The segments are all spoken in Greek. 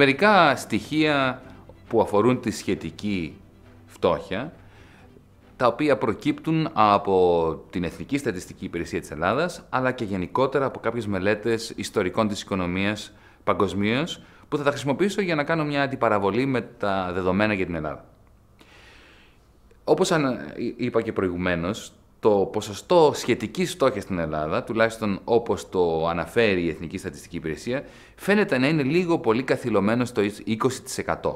Μερικά στοιχεία που αφορούν τη σχετική φτώχεια, τα οποία προκύπτουν από την Εθνική Στατιστική Υπηρεσία της Ελλάδας, αλλά και γενικότερα από κάποιες μελέτες ιστορικών της οικονομίας παγκοσμίως, που θα τα χρησιμοποιήσω για να κάνω μια αντιπαραβολή με τα δεδομένα για την Ελλάδα. Όπως είπα και προηγουμένως, το ποσοστό σχετικής φτώχειας στην Ελλάδα, τουλάχιστον όπως το αναφέρει η Εθνική Στατιστική Υπηρεσία, φαίνεται να είναι λίγο πολύ καθυλωμένο στο 20%.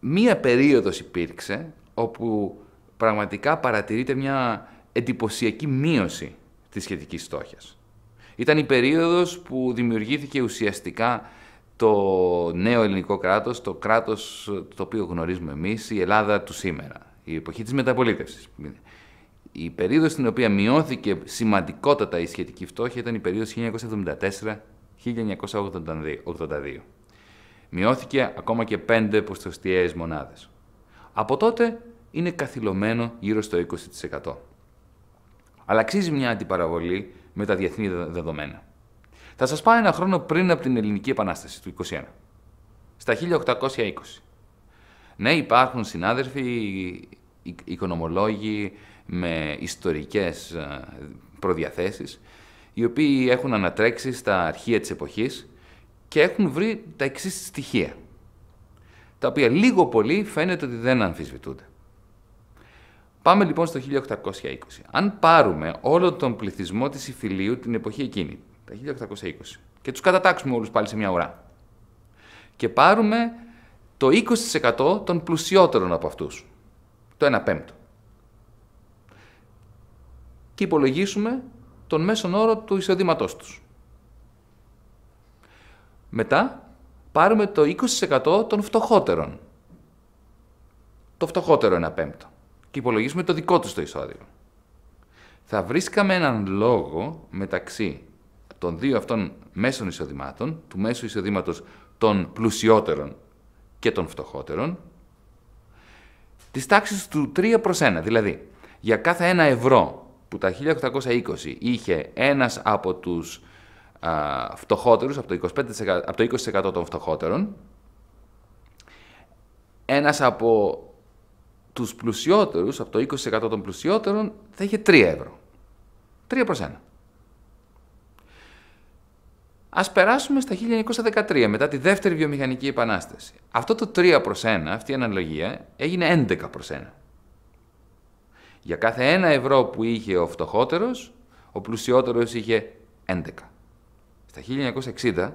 Μία περίοδος υπήρξε όπου πραγματικά παρατηρείται μια εντυπωσιακή μείωση της σχετικής στόχιας. Ήταν η περίοδος που δημιουργήθηκε ουσιαστικά το νέο ελληνικό κράτος, το κράτος το οποίο γνωρίζουμε εμείς, η Ελλάδα του σήμερα η εποχή της μεταπολίτευσης. Η περίοδος στην οποία μειώθηκε σημαντικότατα η σχετική φτώχεια ήταν η περίοδος 1974-1982. Μειώθηκε ακόμα και πέντε ποσοστιαίες μονάδες. Από τότε είναι καθυλωμένο γύρω στο 20%. Αλλά αξίζει μια αντιπαραβολή με τα διεθνή δεδομένα. Θα σας πάω ένα χρόνο πριν από την Ελληνική Επανάσταση του 1921. Στα 1820. Ναι, υπάρχουν συνάδελφοι οικονομολόγοι με ιστορικές ε, προδιαθέσεις, οι οποίοι έχουν ανατρέξει στα αρχεία της εποχής και έχουν βρει τα εξής στοιχεία, τα οποία λίγο πολύ φαίνεται ότι δεν αμφισβητούνται. Πάμε λοιπόν στο 1820. Αν πάρουμε όλο τον πληθυσμό της Ιφιλίου την εποχή εκείνη, τα 1820, και τους κατατάξουμε όλους πάλι σε μια ουρά, και πάρουμε το 20% των πλουσιότερων από αυτούς, το 1 πέμπτο. Και υπολογίσουμε τον μέσον όρο του εισοδήματός τους. Μετά πάρουμε το 20% των φτωχότερων. Το φτωχότερο 1 πέμπτο. Και υπολογίσουμε το δικό τους το εισόδημα. Θα βρίσκαμε έναν λόγο μεταξύ των δύο αυτών μέσων εισοδημάτων, του μέσου εισοδήματος των πλουσιότερων και των φτωχότερων, Της τάξης του 3 προ 1. Δηλαδή, για κάθε ένα ευρώ που τα 1820 είχε ένας από τους φτωχότερους από το, από το 20% των φτωχότερων, ένας από τους πλουσιότερους, από το 20% των πλουσιότερων, θα είχε 3 ευρώ. 3 προ 1. Ας περάσουμε στα 1913, μετά τη δεύτερη βιομηχανική επανάσταση. Αυτό το 3 προ 1, αυτή η αναλογία, έγινε 11 προ 1. Για κάθε ένα ευρώ που είχε ο φτωχότερος, ο πλουσιότερος είχε 11. Στα 1960,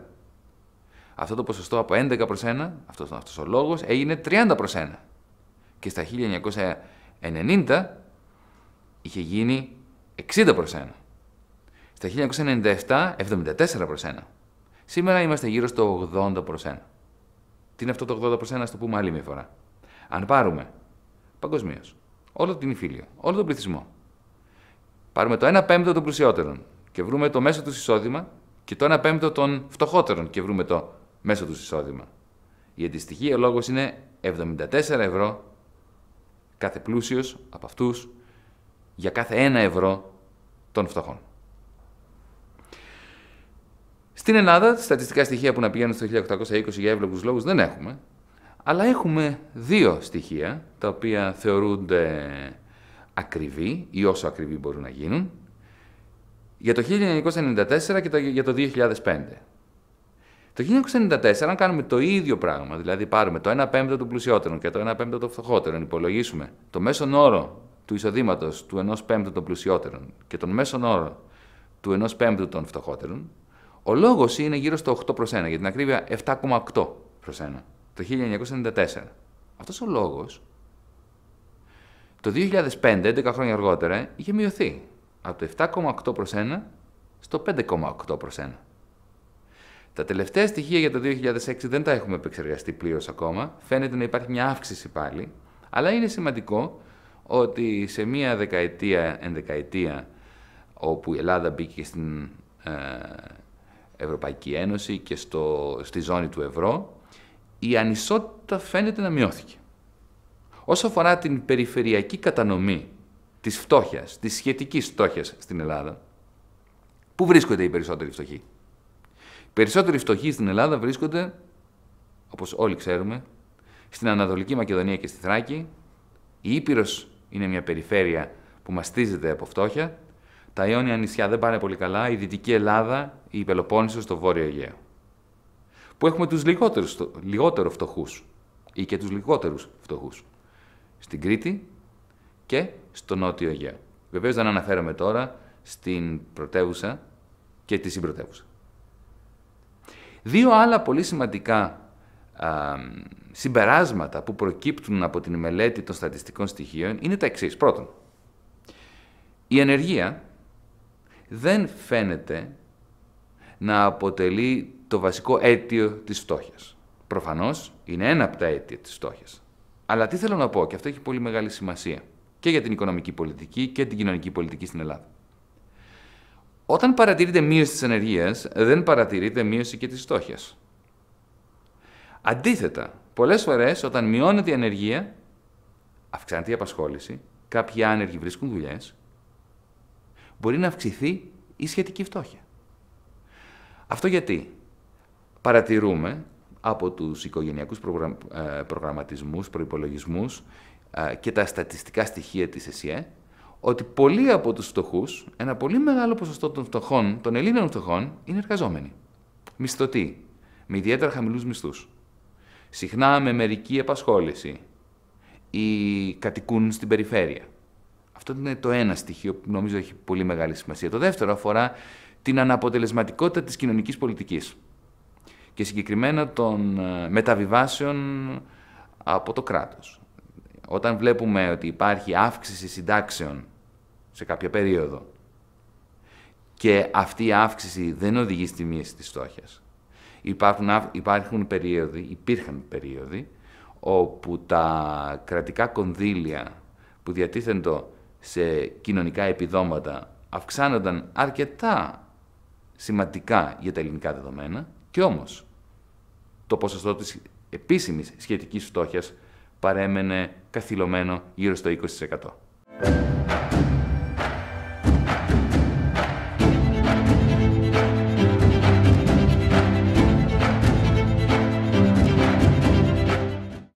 αυτό το ποσοστό από 11 προ 1, αυτό αυτός ο λόγος, έγινε 30 προ 1. Και στα 1990 είχε γίνει 60 προ 1. Στα 1997, 74 προς 1. Σήμερα είμαστε γύρω στο 80 προς 1. Τι είναι αυτό το 80 προς 1, το πούμε άλλη μια φορά. Αν πάρουμε παγκοσμίως όλο την υφήλιο, όλο τον πληθυσμό, πάρουμε το 1 πέμπτο των πλουσιότερων και βρούμε το μέσο τους εισόδημα και το 1 πέμπτο των φτωχότερων και βρούμε το μέσο τους εισόδημα. Η αντιστοιχία λόγος είναι 74 ευρώ κάθε πλούσιος από αυτούς για κάθε 1 ευρώ των φτωχών. Στην Ελλάδα, στατιστικά στοιχεία που να πηγαίνουν στο 1820 για εύλογους λόγους δεν έχουμε. Αλλά έχουμε δύο στοιχεία τα οποία θεωρούνται ακριβή ή όσο ακριβή μπορούν να γίνουν για το 1994 και για το 2005. Το 1994, αν κάνουμε το ίδιο πράγμα, δηλαδή πάρουμε το 1 πέμπτο των πλουσιότερων και το 1 πέμπτο των φτωχότερων, υπολογίσουμε το μέσον όρο του εισοδήματος του 1 πέμπτου των πλουσιότερων και τον μέσον όρο του 1 πέμπτου των φτωχότερων, ο λόγος είναι γύρω στο 8 προ 1, για την ακρίβεια 7,8 προ 1, το 1994. Αυτός ο λόγος το 2005, 11 χρόνια αργότερα, είχε μειωθεί από το 7,8 προ 1 στο 5,8 προ 1. Τα τελευταία στοιχεία για το 2006 δεν τα έχουμε επεξεργαστεί πλήρως ακόμα. Φαίνεται να υπάρχει μια αύξηση πάλι, αλλά είναι σημαντικό ότι σε μια δεκαετία, ενδεκαετία, όπου η Ελλάδα μπήκε στην ε, Ευρωπαϊκή Ένωση και στο, στη ζώνη του ευρώ, η ανισότητα φαίνεται να μειώθηκε. Όσο αφορά την περιφερειακή κατανομή της φτώχειας, της σχετικής φτώχειας στην Ελλάδα, πού βρίσκονται οι περισσότεροι φτωχοί. Οι περισσότεροι φτωχοί στην Ελλάδα βρίσκονται, όπως όλοι ξέρουμε, στην Ανατολική Μακεδονία και στη Θράκη. Η Ήπειρος είναι μια περιφέρεια που μαστίζεται από φτώχεια τα Ιόνια νησιά δεν πάνε πολύ καλά, η Δυτική Ελλάδα, η Πελοπόννησο, το Βόρειο Αιγαίο. Που έχουμε τους λιγότερους, λιγότερο φτωχούς ή και τους λιγότερους φτωχούς. Στην Κρήτη και στο Νότιο Αιγαίο. Βεβαίως δεν αναφέρομαι τώρα στην πρωτεύουσα και τη συμπρωτεύουσα. Δύο άλλα πολύ σημαντικά α, συμπεράσματα που προκύπτουν από την μελέτη των στατιστικών στοιχείων είναι τα εξής. Πρώτον, η ενεργεία δεν φαίνεται να αποτελεί το βασικό αίτιο της φτώχειας. Προφανώς είναι ένα από τα αίτια της φτώχειας. Αλλά τι θέλω να πω, και αυτό έχει πολύ μεγάλη σημασία και για την οικονομική πολιτική και την κοινωνική πολιτική στην Ελλάδα. Όταν παρατηρείται μείωση της ενεργείας, δεν παρατηρείται μείωση και της φτώχειας. Αντίθετα, πολλές φορές όταν μειώνεται η ανεργία, αυξάνεται η απασχόληση, κάποιοι άνεργοι βρίσκουν δουλειές μπορεί να αυξηθεί η σχετική φτώχεια. Αυτό γιατί παρατηρούμε από τους οικογενειακούς ε, προγραμματισμούς, προϋπολογισμούς ε, και τα στατιστικά στοιχεία της ΕΣΥΕ, ότι πολλοί από τους φτωχούς, ένα πολύ μεγάλο ποσοστό των φτωχών, των Ελλήνων φτωχών, είναι εργαζόμενοι. Μισθωτοί, με ιδιαίτερα χαμηλούς μισθούς. Συχνά με μερική απασχόληση ή κατοικούν στην περιφέρεια. Αυτό είναι το ένα στοιχείο που νομίζω έχει πολύ μεγάλη σημασία. Το δεύτερο αφορά την αναποτελεσματικότητα της κοινωνικής πολιτικής και συγκεκριμένα των ε, μεταβιβάσεων από το κράτος. Όταν βλέπουμε ότι υπάρχει αύξηση συντάξεων σε κάποια περίοδο και αυτή η αύξηση δεν οδηγεί στη μείωση της στόχιας. Υπάρχουν, υπάρχουν περίοδοι, υπήρχαν περίοδοι όπου τα κρατικά κονδύλια που διατίθενται σε κοινωνικά επιδόματα αυξάνονταν αρκετά σημαντικά για τα ελληνικά δεδομένα και όμως το ποσοστό της επίσημης σχετικής φτώχειας παρέμενε καθυλωμένο γύρω στο 20%.